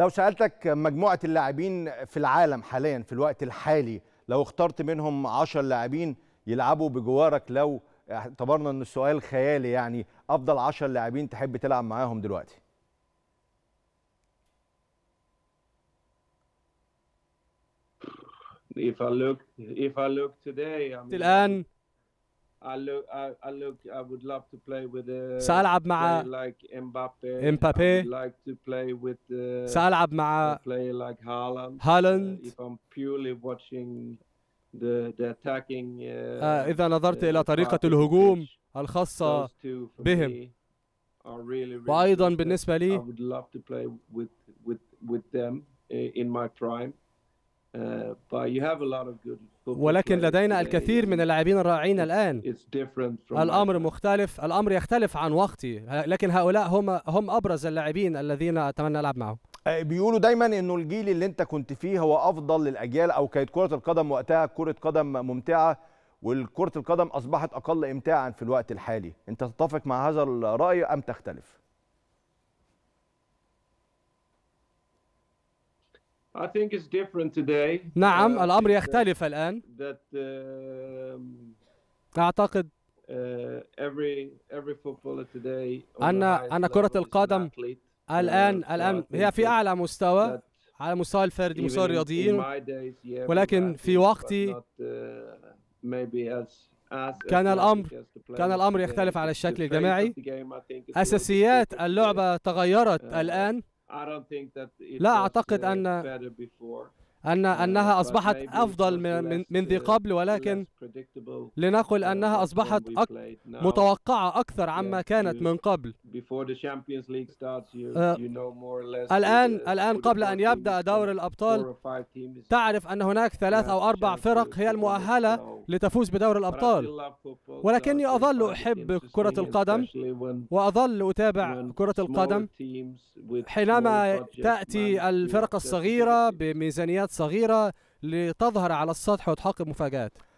لو سألتك مجموعة اللاعبين في العالم حاليا في الوقت الحالي لو اخترت منهم 10 لاعبين يلعبوا بجوارك لو اعتبرنا ان السؤال خيالي يعني افضل 10 لاعبين تحب تلعب معاهم دلوقتي If I look if I look today I mean... الآن سألعب مع امبابي uh, سألعب مع uh, uh, هالاند آه، إذا نظرت إلى طريقة الهجوم الخاصة بهم وأيضا بالنسبة لي Uh, ولكن لدينا الكثير من اللاعبين الرائعين الآن الأمر مختلف الأمر يختلف عن وقتي لكن هؤلاء هم هم أبرز اللاعبين الذين أتمنى ألعب معهم بيقولوا دايما انه الجيل اللي انت كنت فيه هو افضل للاجيال او كانت كره القدم وقتها كره قدم ممتعه والكره القدم اصبحت اقل امتاعا في الوقت الحالي انت تتفق مع هذا الراي ام تختلف نعم uh, الأمر يختلف الآن um, أعتقد uh, أن أن كرة القدم الآن uh, الآن هي في أعلى مستوى على مستوى الفردي مستوى الرياضيين ولكن في وقتي كان الأمر كان الأمر يختلف على الشكل الجماعي أساسيات اللعبة تغيرت الآن لا أعتقد uh, أن أن uh, أنها أصبحت أفضل من من ذي uh, قبل ولكن لنقل أنها أصبحت أك متوقعة أكثر عما كانت من قبل الآن الآن قبل أن يبدأ دور الأبطال تعرف أن هناك ثلاث أو أربع فرق هي المؤهلة لتفوز بدور الأبطال ولكني أظل أحب كرة القدم وأظل أتابع كرة القدم حينما تأتي الفرق الصغيرة بميزانيات صغيرة لتظهر على السطح وتحقق مفاجآت